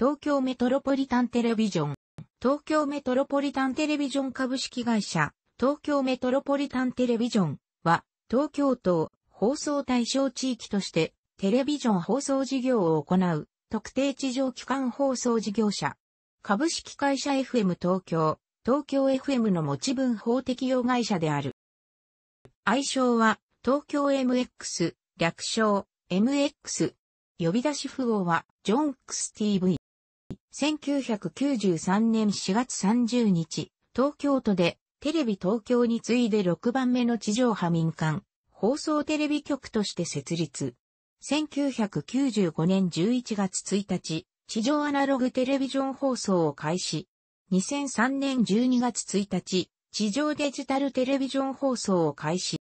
東京メトロポリタンテレビジョン、東京メトロポリタンテレビジョン株式会社、東京メトロポリタンテレビジョンは、東京都放送対象地域として、テレビジョン放送事業を行う、特定地上機関放送事業者。株式会社 FM 東京、東京 FM の持ち分法適用会社である。愛称は、東京 MX、略称、MX。呼び出し符号は、ジョンクス TV。1993年4月30日、東京都でテレビ東京に次いで6番目の地上波民間放送テレビ局として設立。1995年11月1日、地上アナログテレビジョン放送を開始。2003年12月1日、地上デジタルテレビジョン放送を開始。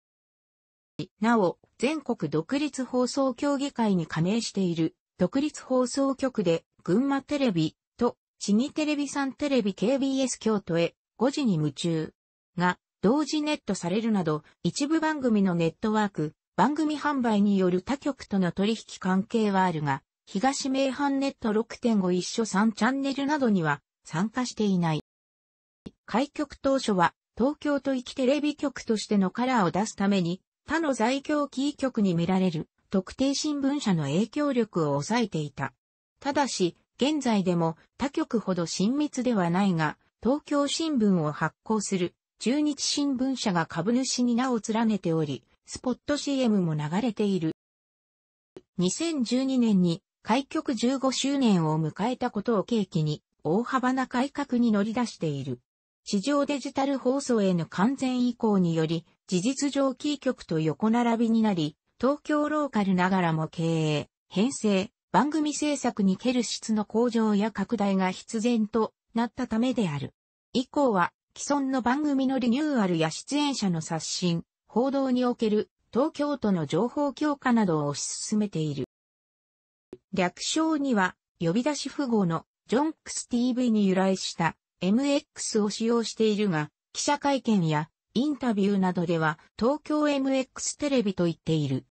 なお、全国独立放送協議会に加盟している独立放送局で群馬テレビと、地にテレビさんテレビ KBS 京都へ5時に夢中が同時ネットされるなど、一部番組のネットワーク、番組販売による他局との取引関係はあるが、東名阪ネット6.5一緒3チャンネルなどには参加していない。開局当初は東京都域テレビ局としてのカラーを出すために他の在京キー局に見られる特定新聞社の影響力を抑えていた。ただし、現在でも他局ほど親密ではないが、東京新聞を発行する中日新聞社が株主に名を連ねており、スポット CM も流れている。2012年に開局15周年を迎えたことを契機に大幅な改革に乗り出している。市場デジタル放送への完全移行により、事実上キー局と横並びになり、東京ローカルながらも経営、編成、番組制作にける質の向上や拡大が必然となったためである。以降は、既存の番組のリニューアルや出演者の刷新、報道における東京都の情報強化などを推し進めている。略称には、呼び出し符号のジョンクス TV に由来した MX を使用しているが、記者会見やインタビューなどでは東京 MX テレビと言っている。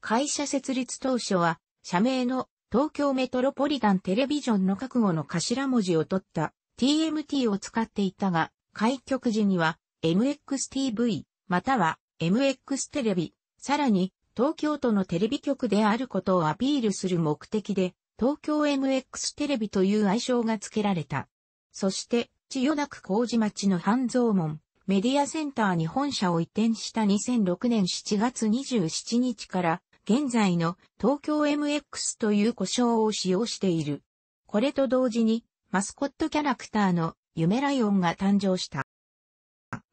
会社設立当初は社名の東京メトロポリタンテレビジョンの覚悟の頭文字を取った TMT を使っていたが、開局時には MXTV または MX テレビ、さらに東京都のテレビ局であることをアピールする目的で東京 MX テレビという愛称が付けられた。そして千代田区事町の半蔵門、メディアセンターに本社を移転した2006年7月27日から現在の東京 MX という呼称を使用している。これと同時に、マスコットキャラクターの夢ライオンが誕生した。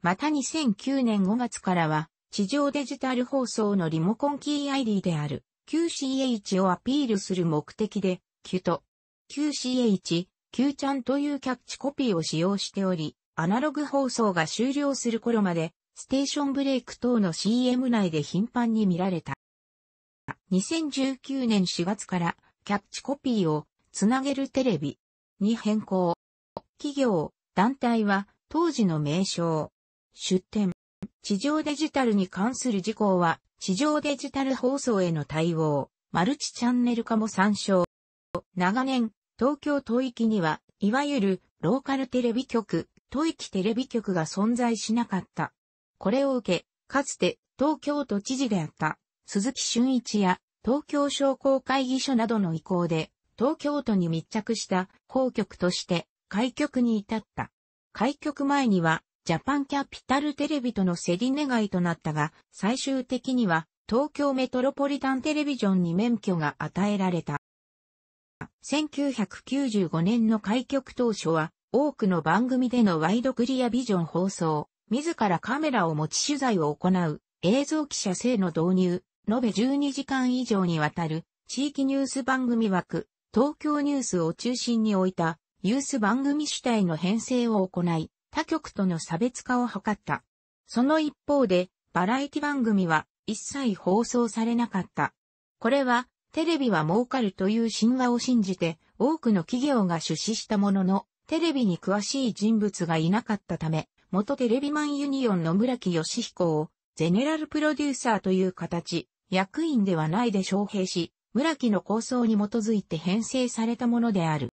また2009年5月からは、地上デジタル放送のリモコンキー ID である QCH をアピールする目的で、キュと QCH、Q ちゃんというキャッチコピーを使用しており、アナログ放送が終了する頃まで、ステーションブレイク等の CM 内で頻繁に見られた。2019年4月からキャッチコピーをつなげるテレビに変更。企業、団体は当時の名称。出展。地上デジタルに関する事項は地上デジタル放送への対応。マルチチャンネル化も参照。長年、東京都域には、いわゆるローカルテレビ局、都域テレビ局が存在しなかった。これを受け、かつて東京都知事であった鈴木俊一や東京商工会議所などの意向で、東京都に密着した公局として開局に至った。開局前には、ジャパンキャピタルテレビとの競り願いとなったが、最終的には、東京メトロポリタンテレビジョンに免許が与えられた。1995年の開局当初は、多くの番組でのワイドクリアビジョン放送、自らカメラを持ち取材を行う、映像記者制の導入、延べ12時間以上にわたる地域ニュース番組枠、東京ニュースを中心に置いたニュース番組主体の編成を行い、他局との差別化を図った。その一方で、バラエティ番組は一切放送されなかった。これは、テレビは儲かるという神話を信じて、多くの企業が出資したものの、テレビに詳しい人物がいなかったため、元テレビマンユニオンの村木義彦を、ゼネラルプロデューサーという形、役員ではないで招聘し、村木の構想に基づいて編成されたものである。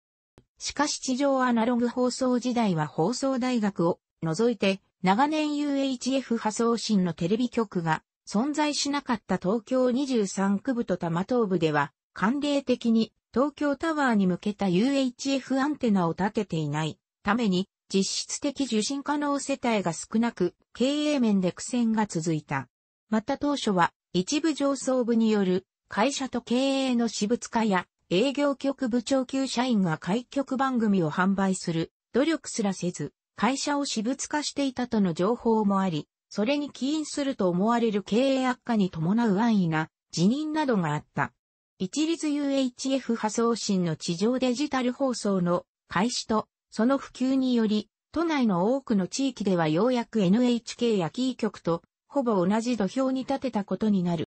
しかし地上アナログ放送時代は放送大学を除いて長年 UHF 波送信のテレビ局が存在しなかった東京23区部と多摩東部では慣例的に東京タワーに向けた UHF アンテナを立てていないために実質的受信可能世帯が少なく経営面で苦戦が続いた。また当初は一部上層部による会社と経営の私物化や営業局部長級社員が開局番組を販売する努力すらせず会社を私物化していたとの情報もあり、それに起因すると思われる経営悪化に伴う安易な辞任などがあった。一律 UHF 派送信の地上デジタル放送の開始とその普及により、都内の多くの地域ではようやく NHK やキー局とほぼ同じ土俵に立てたことになる。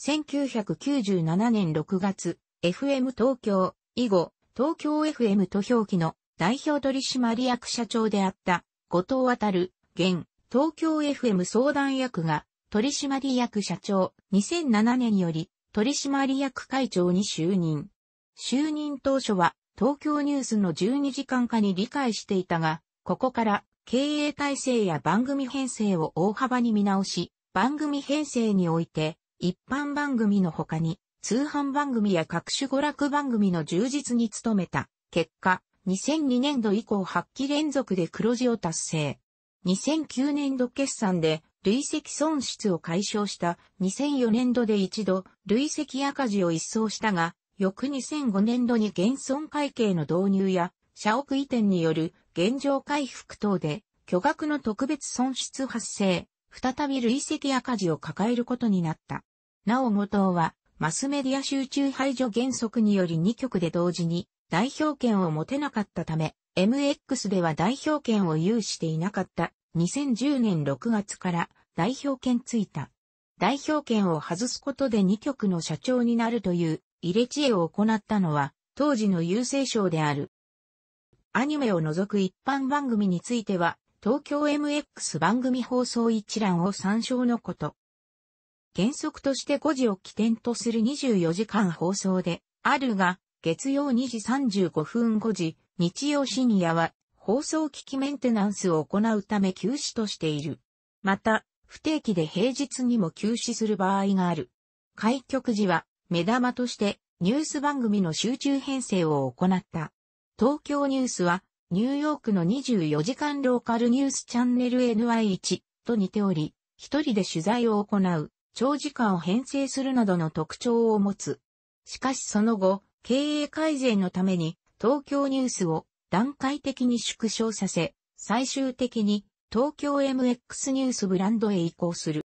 1997年6月、FM 東京、以後、東京 FM と表記の代表取締役社長であった後藤渡る、現、東京 FM 相談役が取締役社長、2007年より取締役会長に就任。就任当初は東京ニュースの12時間化に理解していたが、ここから経営体制や番組編成を大幅に見直し、番組編成において、一般番組の他に、通販番組や各種娯楽番組の充実に努めた。結果、2002年度以降8期連続で黒字を達成。2009年度決算で累積損失を解消した2004年度で一度累積赤字を一掃したが、翌2005年度に減損会計の導入や社屋移転による現状回復等で巨額の特別損失発生、再び累積赤字を抱えることになった。なお後藤は、マスメディア集中排除原則により2局で同時に代表権を持てなかったため、MX では代表権を有していなかった2010年6月から代表権ついた。代表権を外すことで2局の社長になるという入れ知恵を行ったのは当時の郵政省であるアニメを除く一般番組については、東京 MX 番組放送一覧を参照のこと。原則として5時を起点とする24時間放送で、あるが、月曜2時35分5時、日曜深夜は、放送機器メンテナンスを行うため休止としている。また、不定期で平日にも休止する場合がある。開局時は、目玉として、ニュース番組の集中編成を行った。東京ニュースは、ニューヨークの24時間ローカルニュースチャンネル NY1 と似ており、一人で取材を行う、長時間を編成するなどの特徴を持つ。しかしその後、経営改善のために、東京ニュースを段階的に縮小させ、最終的に東京 MX ニュースブランドへ移行する。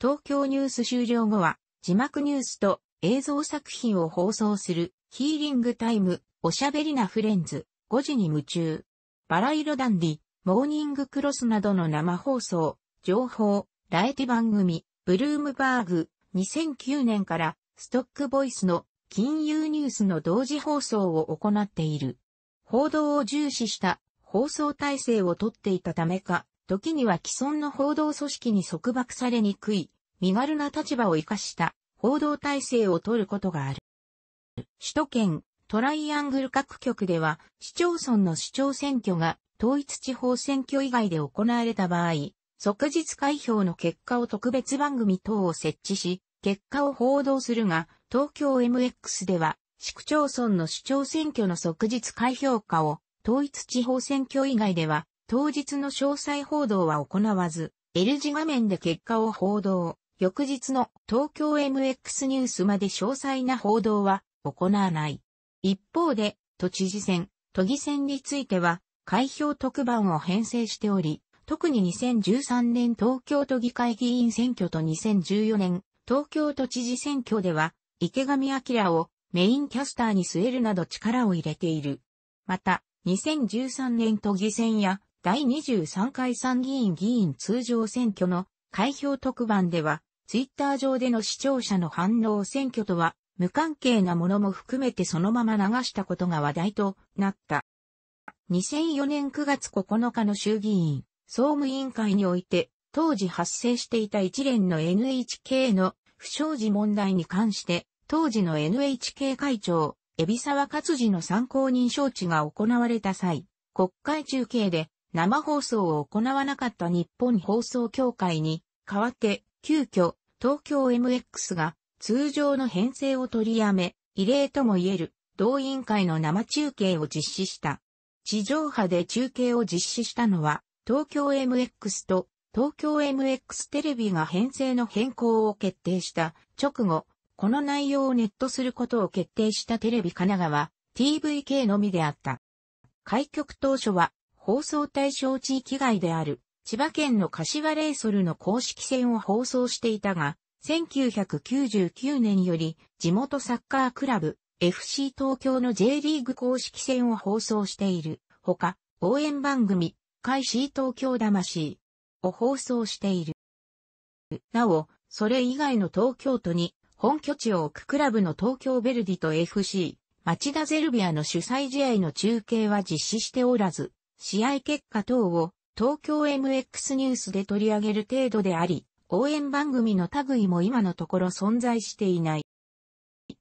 東京ニュース終了後は、字幕ニュースと映像作品を放送するヒーリングタイムおしゃべりなフレンズ、5時に夢中。バラ色ダンディ、モーニングクロスなどの生放送、情報、ラエティ番組、ブルームバーグ、2009年からストックボイスの金融ニュースの同時放送を行っている。報道を重視した放送体制をとっていたためか、時には既存の報道組織に束縛されにくい、身軽な立場を活かした報道体制をとることがある。首都圏、トライアングル各局では、市町村の市長選挙が統一地方選挙以外で行われた場合、即日開票の結果を特別番組等を設置し、結果を報道するが、東京 MX では、市区町村の市長選挙の即日開票化を、統一地方選挙以外では、当日の詳細報道は行わず、L 字画面で結果を報道。翌日の東京 MX ニュースまで詳細な報道は行わない。一方で、都知事選、都議選については、開票特番を編成しており、特に2013年東京都議会議員選挙と2014年東京都知事選挙では、池上明をメインキャスターに据えるなど力を入れている。また、2013年都議選や第23回参議院議員通常選挙の開票特番では、ツイッター上での視聴者の反応選挙とは無関係なものも含めてそのまま流したことが話題となった。2004年9月9日の衆議院、総務委員会において、当時発生していた一連の NHK の不祥事問題に関して、当時の NHK 会長、海老沢勝治の参考人招致が行われた際、国会中継で生放送を行わなかった日本放送協会に代わって、急遽東京 MX が通常の編成を取りやめ、異例とも言える、同委員会の生中継を実施した。地上波で中継を実施したのは、東京 MX と東京 MX テレビが編成の変更を決定した直後、この内容をネットすることを決定したテレビ神奈川 TVK のみであった。開局当初は放送対象地域外である千葉県の柏レイソルの公式戦を放送していたが、1999年より地元サッカークラブ FC 東京の J リーグ公式戦を放送しているほか、応援番組、開始東京魂を放送している。なお、それ以外の東京都に本拠地を置くクラブの東京ベルディと FC、町田ゼルビアの主催試合の中継は実施しておらず、試合結果等を東京 MX ニュースで取り上げる程度であり、応援番組の類も今のところ存在していない。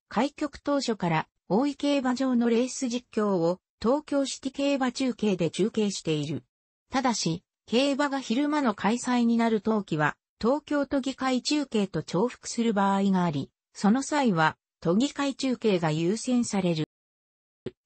開局当初から大井競馬場のレース実況を東京シティ競馬中継で中継している。ただし、競馬が昼間の開催になる冬季は、東京都議会中継と重複する場合があり、その際は、都議会中継が優先される。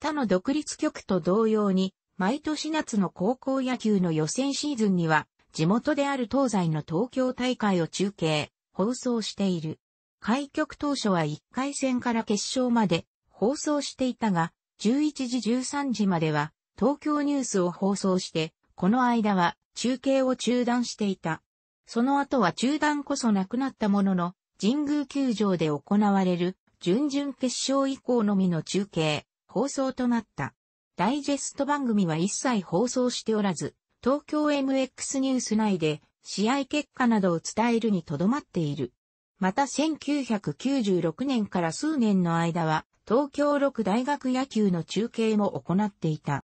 他の独立局と同様に、毎年夏の高校野球の予選シーズンには、地元である東西の東京大会を中継、放送している。開局当初は1回戦から決勝まで放送していたが、11時13時までは東京ニュースを放送して、この間は中継を中断していた。その後は中断こそなくなったものの、神宮球場で行われる準々決勝以降のみの中継、放送となった。ダイジェスト番組は一切放送しておらず、東京 MX ニュース内で試合結果などを伝えるにとどまっている。また1996年から数年の間は東京六大学野球の中継も行っていた。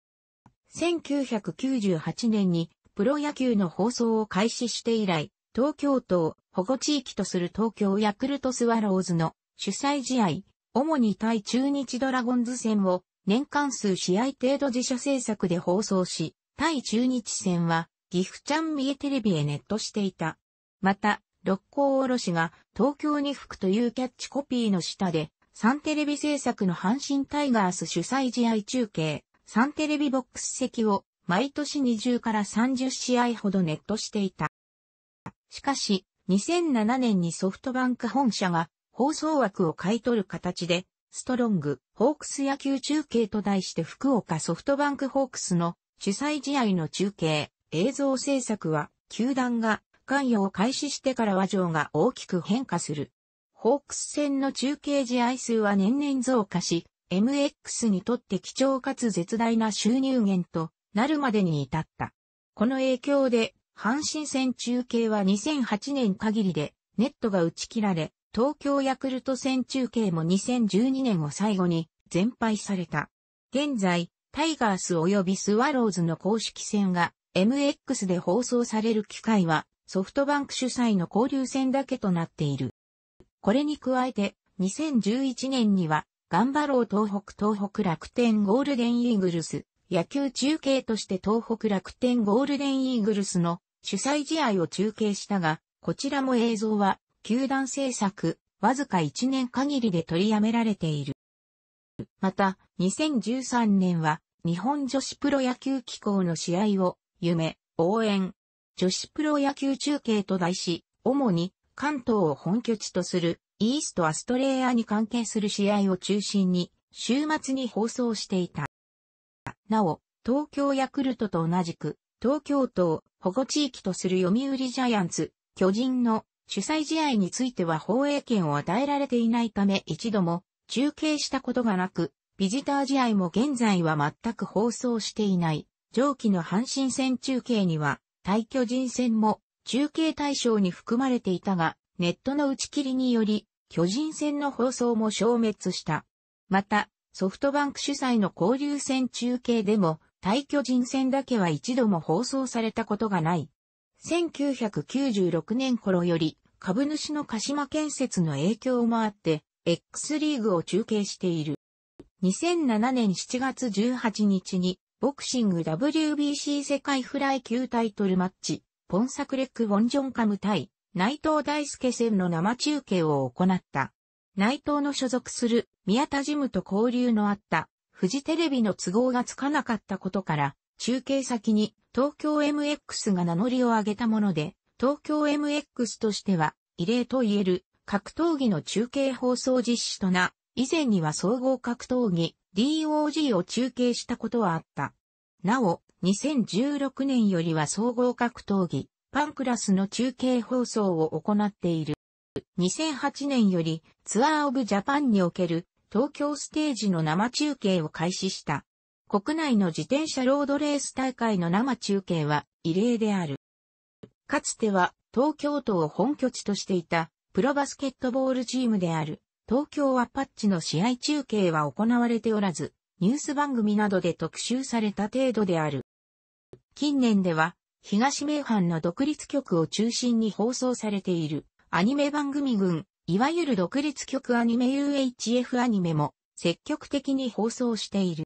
1998年にプロ野球の放送を開始して以来、東京都を保護地域とする東京ヤクルトスワローズの主催試合、主に対中日ドラゴンズ戦を年間数試合程度自社制作で放送し、対中日戦は、岐阜ちゃん三重テレビへネットしていた。また、六甲おろしが東京に吹くというキャッチコピーの下で、サンテレビ制作の阪神タイガース主催試合中継、サンテレビボックス席を毎年20から30試合ほどネットしていた。しかし、2007年にソフトバンク本社が放送枠を買い取る形で、ストロング、ホークス野球中継と題して福岡ソフトバンクホークスの主催試合の中継、映像制作は、球団が関与を開始してから和上が大きく変化する。ホークス戦の中継試合数は年々増加し、MX にとって貴重かつ絶大な収入源となるまでに至った。この影響で、阪神戦中継は2008年限りでネットが打ち切られ、東京ヤクルト戦中継も2012年を最後に全廃された。現在、タイガース及びスワローズの公式戦が MX で放送される機会はソフトバンク主催の交流戦だけとなっている。これに加えて2011年には頑張ろう東北東北楽天ゴールデンイーグルス野球中継として東北楽天ゴールデンイーグルスの主催試合を中継したが、こちらも映像は球団制作わずか1年限りで取りやめられている。また、2013年は、日本女子プロ野球機構の試合を、夢、応援、女子プロ野球中継と題し、主に関東を本拠地とするイーストアストレイアに関係する試合を中心に週末に放送していた。なお、東京ヤクルトと同じく東京都を保護地域とする読売ジャイアンツ、巨人の主催試合については放映権を与えられていないため一度も中継したことがなく、ビジター試合も現在は全く放送していない。上記の阪神戦中継には、対巨人戦も中継対象に含まれていたが、ネットの打ち切りにより、巨人戦の放送も消滅した。また、ソフトバンク主催の交流戦中継でも、対巨人戦だけは一度も放送されたことがない。1996年頃より、株主の鹿島建設の影響もあって、X リーグを中継している。2007年7月18日に、ボクシング WBC 世界フライ級タイトルマッチ、ポンサクレック・ウォンジョンカム対、内藤大輔戦の生中継を行った。内藤の所属する宮田ジムと交流のあった富士テレビの都合がつかなかったことから、中継先に東京 MX が名乗りを上げたもので、東京 MX としては異例と言える格闘技の中継放送実施とな、以前には総合格闘技 DOG を中継したことはあった。なお、2016年よりは総合格闘技パンクラスの中継放送を行っている。2008年よりツアーオブジャパンにおける東京ステージの生中継を開始した。国内の自転車ロードレース大会の生中継は異例である。かつては東京都を本拠地としていたプロバスケットボールチームである、東京アパッチの試合中継は行われておらず、ニュース番組などで特集された程度である。近年では、東名阪の独立局を中心に放送されているアニメ番組群、いわゆる独立局アニメ UHF アニメも積極的に放送している。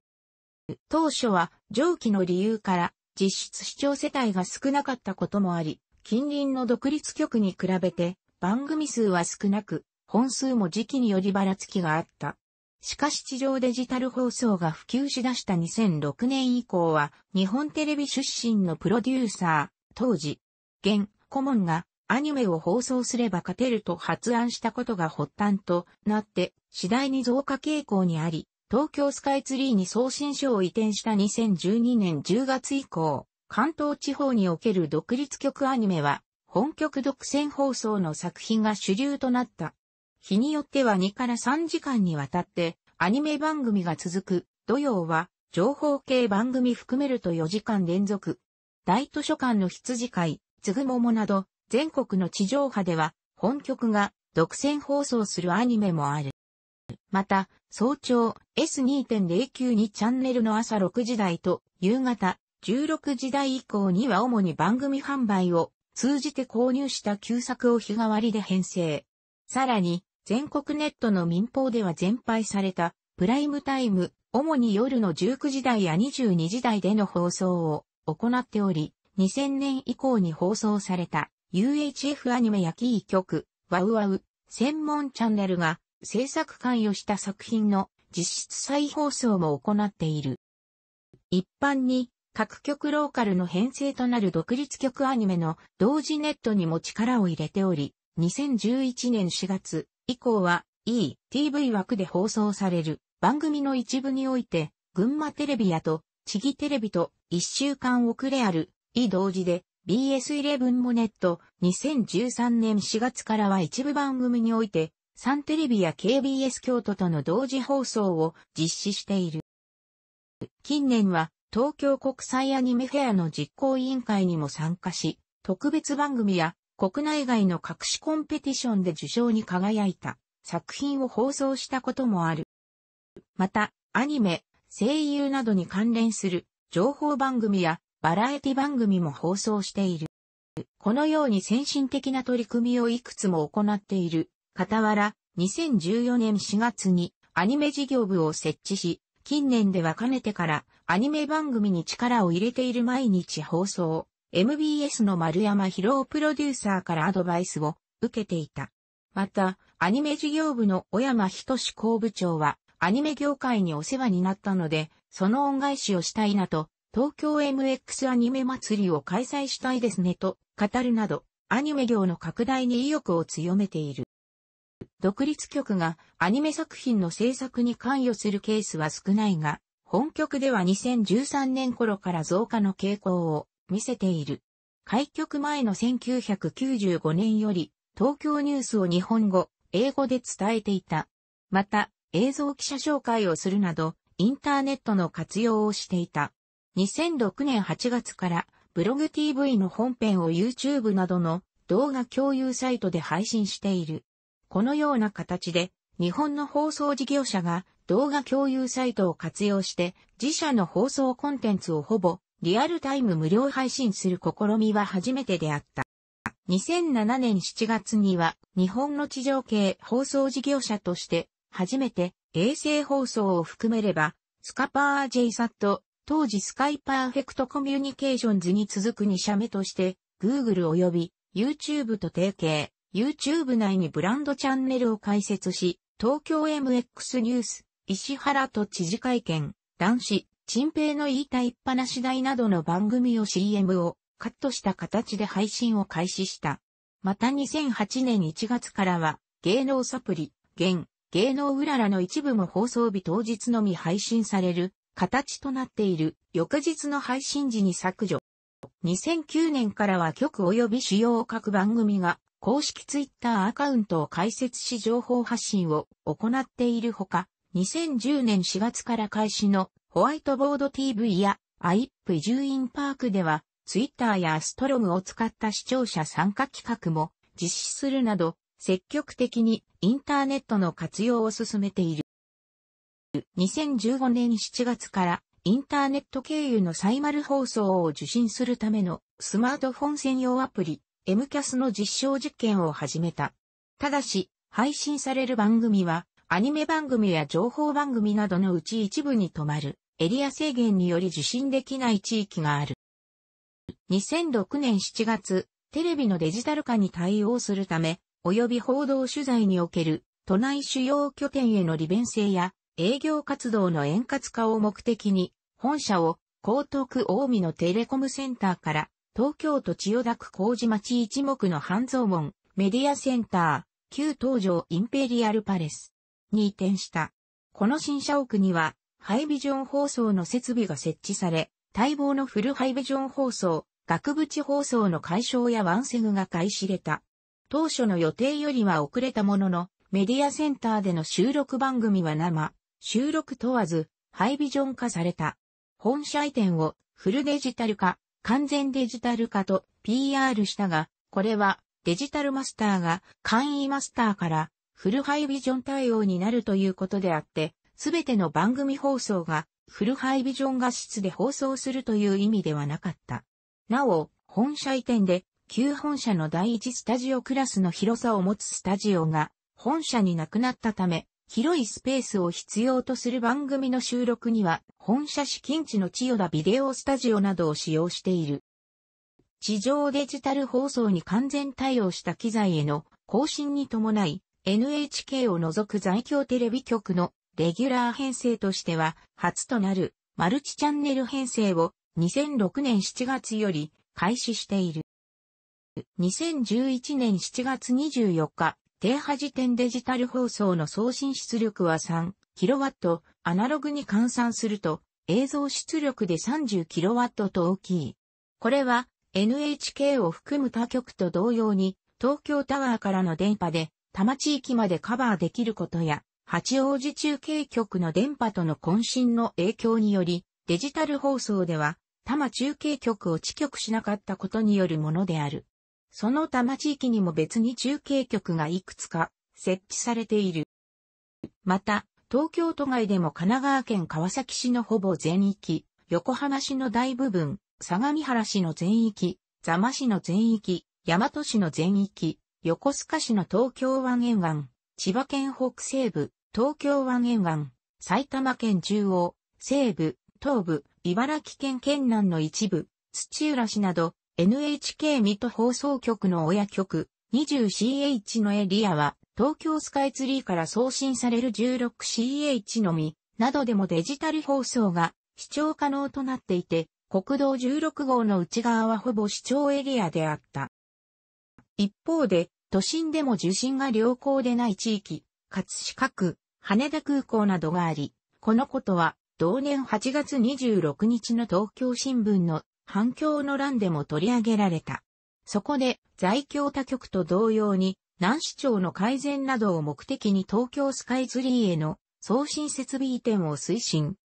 当初は上記の理由から実質視聴世帯が少なかったこともあり、近隣の独立局に比べて番組数は少なく、本数も時期によりばらつきがあった。しかし地上デジタル放送が普及しだした2006年以降は、日本テレビ出身のプロデューサー、当時、現、顧問がアニメを放送すれば勝てると発案したことが発端となって、次第に増加傾向にあり、東京スカイツリーに送信所を移転した2012年10月以降、関東地方における独立局アニメは、本局独占放送の作品が主流となった。日によっては2から3時間にわたってアニメ番組が続く土曜は情報系番組含めると4時間連続。大図書館の羊飼い、つぐももなど全国の地上波では本局が独占放送するアニメもある。また、早朝 S2.092 チャンネルの朝6時台と夕方16時台以降には主に番組販売を通じて購入した旧作を日替わりで編成。さらに、全国ネットの民放では全廃された、プライムタイム、主に夜の19時台や22時台での放送を行っており、2000年以降に放送された UHF アニメやキー曲、ワウワウ、専門チャンネルが制作関与した作品の実質再放送も行っている。一般に各局ローカルの編成となる独立局アニメの同時ネットにも力を入れており、2011年4月以降は ETV 枠で放送される番組の一部において、群馬テレビやと、地域テレビと一週間遅れある、E 同時で BS11 もネット、2013年4月からは一部番組において、サンテレビや KBS 京都との同時放送を実施している。近年は東京国際アニメフェアの実行委員会にも参加し、特別番組や国内外の各種コンペティションで受賞に輝いた作品を放送したこともある。また、アニメ、声優などに関連する情報番組やバラエティ番組も放送している。このように先進的な取り組みをいくつも行っている。傍ら、2014年4月にアニメ事業部を設置し、近年ではかねてからアニメ番組に力を入れている毎日放送、MBS の丸山博夫プロデューサーからアドバイスを受けていた。また、アニメ事業部の小山仁志工部長は、アニメ業界にお世話になったので、その恩返しをしたいなと、東京 MX アニメ祭りを開催したいですねと語るなど、アニメ業の拡大に意欲を強めている。独立局がアニメ作品の制作に関与するケースは少ないが、本局では2013年頃から増加の傾向を見せている。開局前の1995年より、東京ニュースを日本語、英語で伝えていた。また、映像記者紹介をするなど、インターネットの活用をしていた。2006年8月から、ブログ TV の本編を YouTube などの動画共有サイトで配信している。このような形で、日本の放送事業者が動画共有サイトを活用して自社の放送コンテンツをほぼリアルタイム無料配信する試みは初めてであった。2007年7月には日本の地上系放送事業者として初めて衛星放送を含めればスカパー JSAT 当時スカイパーフェクトコミュニケーションズに続く2社目として Google 及び YouTube と提携 YouTube 内にブランドチャンネルを開設し東京 MX ニュース石原と知事会見、男子、陳平の言いたいっぱなし台などの番組を CM をカットした形で配信を開始した。また2008年1月からは、芸能サプリ、現、芸能うららの一部も放送日当日のみ配信される形となっている翌日の配信時に削除。2009年からは局及び主要各番組が公式ツイッターアカウントを開設し情報発信を行っているほか、2010年4月から開始のホワイトボード TV や IIP 住イ院パークでは、ツイッターやアストロムを使った視聴者参加企画も実施するなど、積極的にインターネットの活用を進めている。2015年7月からインターネット経由のサイマル放送を受信するためのスマートフォン専用アプリ MCAS の実証実験を始めた。ただし、配信される番組はアニメ番組や情報番組などのうち一部に止まる、エリア制限により受信できない地域がある。2006年7月、テレビのデジタル化に対応するため、及び報道取材における、都内主要拠点への利便性や、営業活動の円滑化を目的に、本社を江東区大見のテレコムセンターから、東京都千代田区麹町一目の半蔵門、メディアセンター、旧東上インペリアルパレス、に移転した。この新社屋には、ハイビジョン放送の設備が設置され、待望のフルハイビジョン放送、額縁放送の解消やワンセグが開始れた。当初の予定よりは遅れたものの、メディアセンターでの収録番組は生、収録問わず、ハイビジョン化された。本社移転をフルデジタル化、完全デジタル化と PR したが、これはデジタルマスターが簡易マスターからフルハイビジョン対応になるということであって、すべての番組放送がフルハイビジョン画質で放送するという意味ではなかった。なお、本社移転で、旧本社の第一スタジオクラスの広さを持つスタジオが本社になくなったため、広いスペースを必要とする番組の収録には、本社資金地の千代田ビデオスタジオなどを使用している。地上デジタル放送に完全対応した機材への更新に伴い、NHK を除く在京テレビ局のレギュラー編成としては初となるマルチチャンネル編成を2006年7月より開始している。2011年7月24日、低波時点デジタル放送の送信出力は 3kW、アナログに換算すると映像出力で 30kW と大きい。これは NHK を含む他局と同様に東京タワーからの電波で多摩地域までカバーできることや、八王子中継局の電波との渾身の影響により、デジタル放送では、多摩中継局を地局しなかったことによるものである。その多摩地域にも別に中継局がいくつか設置されている。また、東京都外でも神奈川県川崎市のほぼ全域、横浜市の大部分、相模原市の全域、座間市の全域、大和市の全域、横須賀市の東京湾沿岸、千葉県北西部、東京湾沿岸、埼玉県中央、西部、東部、茨城県県南の一部、土浦市など、NHK 水戸放送局の親局、20CH のエリアは、東京スカイツリーから送信される 16CH のみ、などでもデジタル放送が視聴可能となっていて、国道16号の内側はほぼ視聴エリアであった。一方で、都心でも受信が良好でない地域、葛飾区、羽田空港などがあり、このことは、同年8月26日の東京新聞の反響の欄でも取り上げられた。そこで、在京他局と同様に、南市長の改善などを目的に東京スカイツリーへの送信設備移転を推進。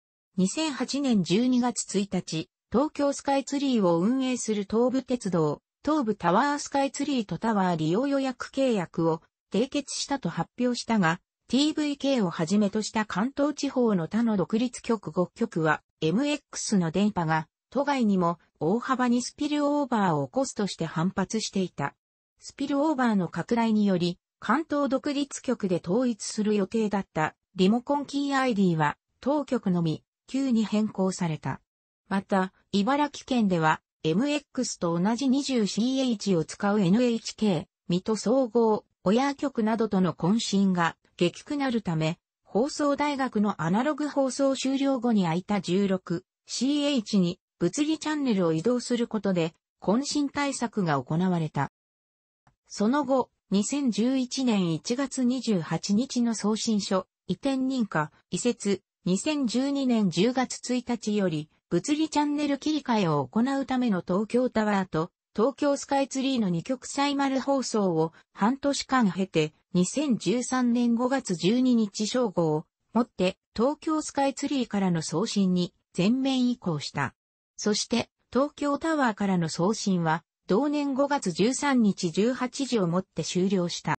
2008年12月1日、東京スカイツリーを運営する東武鉄道、東部タワースカイツリーとタワー利用予約契約を締結したと発表したが、TVK をはじめとした関東地方の他の独立局5局は MX の電波が都外にも大幅にスピルオーバーを起こすとして反発していた。スピルオーバーの拡大により関東独立局で統一する予定だったリモコンキー ID は当局のみ急に変更された。また、茨城県では MX と同じ 20CH を使う NHK、水戸総合、親局などとの渾身が激くなるため、放送大学のアナログ放送終了後に空いた 16CH に物理チャンネルを移動することで、渾身対策が行われた。その後、2011年1月28日の送信書、移転認可、移設、2012年10月1日より、物理チャンネル切り替えを行うための東京タワーと東京スカイツリーの2極サイマル放送を半年間経て2013年5月12日正午をもって東京スカイツリーからの送信に全面移行した。そして東京タワーからの送信は同年5月13日18時をもって終了した。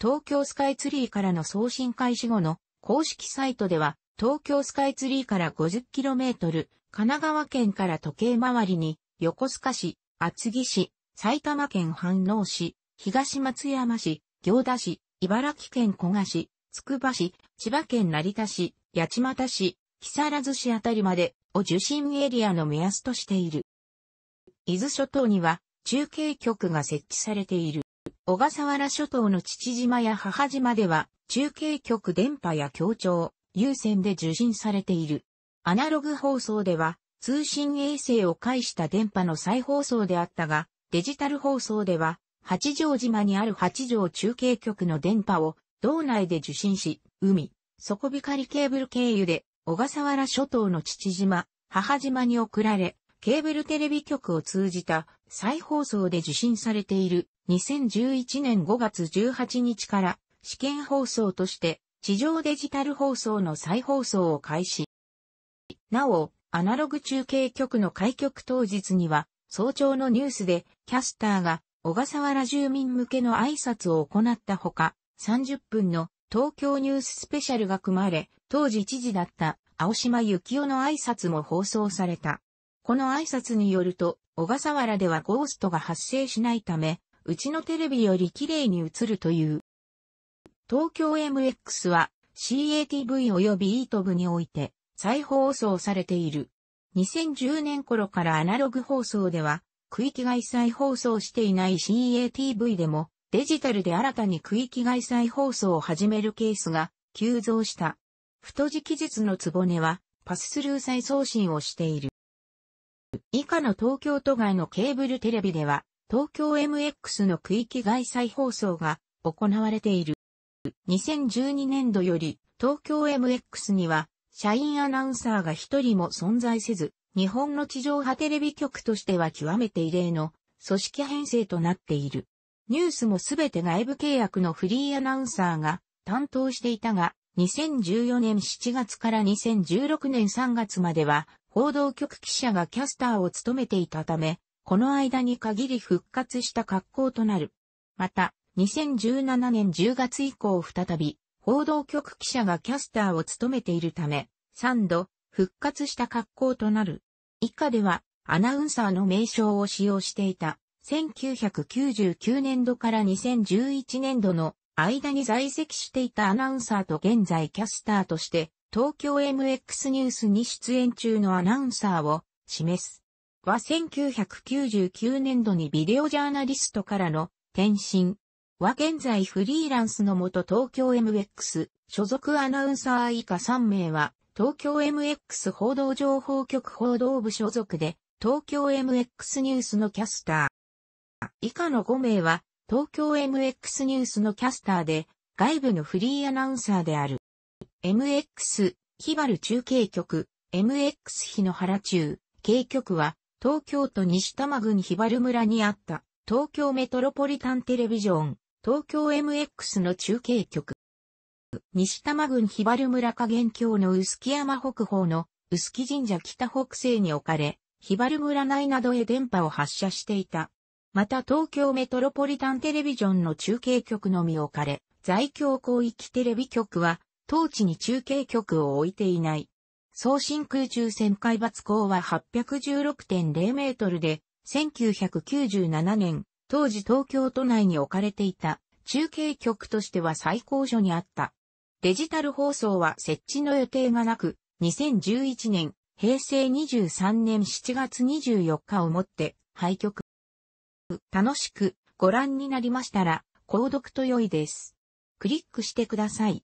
東京スカイツリーからの送信開始後の公式サイトでは東京スカイツリーから 50km、神奈川県から時計回りに、横須賀市、厚木市、埼玉県飯能市、東松山市、行田市、茨城県古河市、つくば市、千葉県成田市、八街市、木更津市あたりまでを受信エリアの目安としている。伊豆諸島には中継局が設置されている。小笠原諸島の父島や母島では中継局電波や協調、有線で受信されている。アナログ放送では、通信衛星を介した電波の再放送であったが、デジタル放送では、八丈島にある八丈中継局の電波を道内で受信し、海、底光ケーブル経由で小笠原諸島の父島、母島に送られ、ケーブルテレビ局を通じた再放送で受信されている2011年5月18日から試験放送として地上デジタル放送の再放送を開始。なお、アナログ中継局の開局当日には、早朝のニュースで、キャスターが、小笠原住民向けの挨拶を行ったほか、30分の東京ニューススペシャルが組まれ、当時知事だった青島幸男の挨拶も放送された。この挨拶によると、小笠原ではゴーストが発生しないため、うちのテレビより綺麗に映るという。東京 MX は CATV 及び e トブにおいて再放送されている。2010年頃からアナログ放送では、区域外再放送していない CATV でも、デジタルで新たに区域外再放送を始めるケースが急増した。太字記述のつぼねは、パススルー再送信をしている。以下の東京都外のケーブルテレビでは、東京 MX の区域外再放送が行われている。2012年度より東京 MX には社員アナウンサーが一人も存在せず、日本の地上波テレビ局としては極めて異例の組織編成となっている。ニュースもすべて外部契約のフリーアナウンサーが担当していたが、2014年7月から2016年3月までは報道局記者がキャスターを務めていたため、この間に限り復活した格好となる。また、2017年10月以降再び、報道局記者がキャスターを務めているため、3度、復活した格好となる。以下では、アナウンサーの名称を使用していた、1999年度から2011年度の間に在籍していたアナウンサーと現在キャスターとして、東京 MX ニュースに出演中のアナウンサーを示す。は1999年度にビデオジャーナリストからの転身、は現在フリーランスのもと東京 MX 所属アナウンサー以下3名は東京 MX 報道情報局報道部所属で東京 MX ニュースのキャスター。以下の5名は東京 MX ニュースのキャスターで外部のフリーアナウンサーである。MX ヒバル中継局 MX 日野原中継局は東京都西多摩郡ヒバル村にあった東京メトロポリタンテレビジョン東京 MX の中継局。西多摩郡日原村加減郷の臼木山北方の臼木神社北北西に置かれ、日原村内などへ電波を発射していた。また東京メトロポリタンテレビジョンの中継局のみ置かれ、在京広域テレビ局は、当地に中継局を置いていない。送信空中旋海抜高は816.0メートルで、1997年当時東京都内に置かれていた中継局としては最高所にあった。デジタル放送は設置の予定がなく、2011年、平成23年7月24日をもって廃局。楽しくご覧になりましたら、購読と良いです。クリックしてください。